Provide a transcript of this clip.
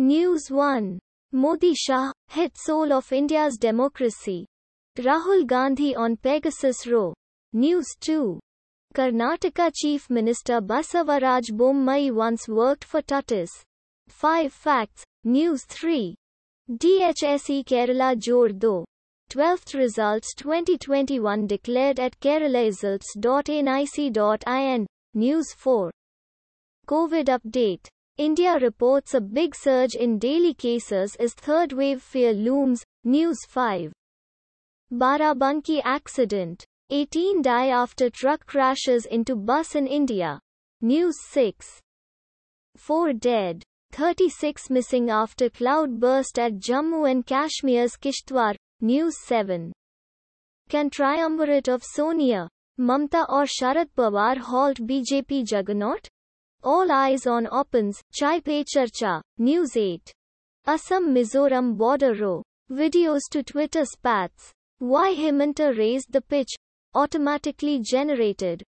News 1. Modi Shah, head soul of India's democracy. Rahul Gandhi on Pegasus Row. News 2. Karnataka Chief Minister Basavaraj Bommai once worked for Tatas. 5 Facts. News 3. DHSE Kerala Jordo. 12th Results 2021 declared at keralaresults.nic.in. News 4. COVID update. India reports a big surge in daily cases as third wave fear looms, News 5. Barabanki accident. 18 die after truck crashes into bus in India. News 6. 4 dead. 36 missing after cloud burst at Jammu and Kashmir's Kishtwar. News 7. Can triumvirate of Sonia, Mamta or Sharad Pawar halt BJP juggernaut? All eyes on opens, Chai Pe Charcha, News 8. Assam Mizoram border row. Videos to Twitter spats. Why Himanta raised the pitch, automatically generated.